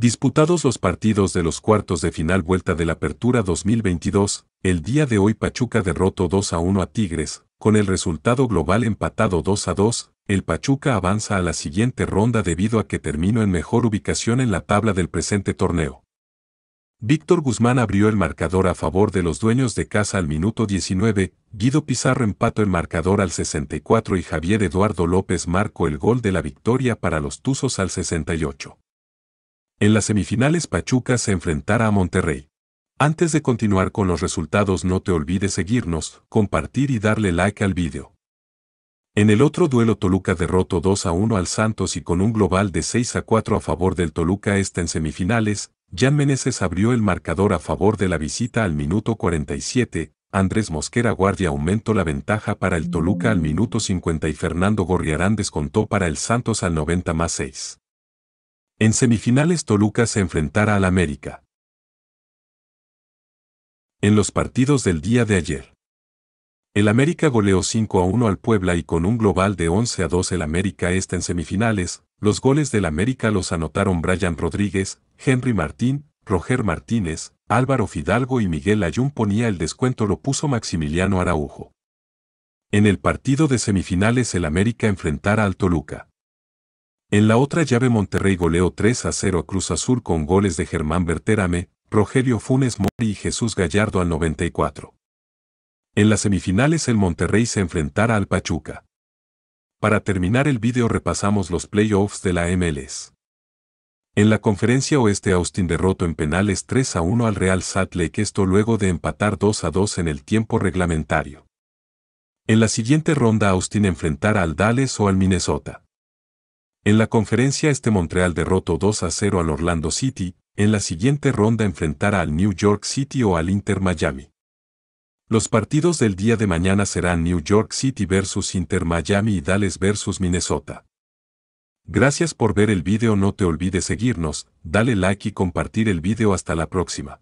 Disputados los partidos de los cuartos de final vuelta de la Apertura 2022, el día de hoy Pachuca derrotó 2 a 1 a Tigres, con el resultado global empatado 2 a 2, el Pachuca avanza a la siguiente ronda debido a que terminó en mejor ubicación en la tabla del presente torneo. Víctor Guzmán abrió el marcador a favor de los dueños de casa al minuto 19, Guido Pizarro empató el marcador al 64 y Javier Eduardo López marcó el gol de la victoria para los Tuzos al 68. En las semifinales Pachuca se enfrentará a Monterrey. Antes de continuar con los resultados no te olvides seguirnos, compartir y darle like al vídeo. En el otro duelo Toluca derrotó 2 a 1 al Santos y con un global de 6 a 4 a favor del Toluca esta en semifinales, Jan Meneses abrió el marcador a favor de la visita al minuto 47, Andrés Mosquera Guardia aumentó la ventaja para el Toluca al minuto 50 y Fernando Gorriarán descontó para el Santos al 90 más 6. En semifinales Toluca se enfrentará al América. En los partidos del día de ayer. El América goleó 5 a 1 al Puebla y con un global de 11 a 2 el América está en semifinales. Los goles del América los anotaron Brian Rodríguez, Henry Martín, Roger Martínez, Álvaro Fidalgo y Miguel Ayun ponía el descuento lo puso Maximiliano Araujo. En el partido de semifinales el América enfrentará al Toluca. En la otra llave Monterrey goleó 3 a 0 Cruz Azul con goles de Germán Berterame, Rogelio Funes Mori y Jesús Gallardo al 94. En las semifinales el Monterrey se enfrentará al Pachuca. Para terminar el vídeo repasamos los playoffs de la MLS. En la conferencia oeste Austin derrotó en penales 3 a 1 al Real Salt Lake esto luego de empatar 2 a 2 en el tiempo reglamentario. En la siguiente ronda Austin enfrentará al Dallas o al Minnesota. En la conferencia este Montreal derrotó 2 a 0 al Orlando City, en la siguiente ronda enfrentará al New York City o al Inter Miami. Los partidos del día de mañana serán New York City vs Inter Miami y Dallas vs Minnesota. Gracias por ver el video no te olvides seguirnos, dale like y compartir el video hasta la próxima.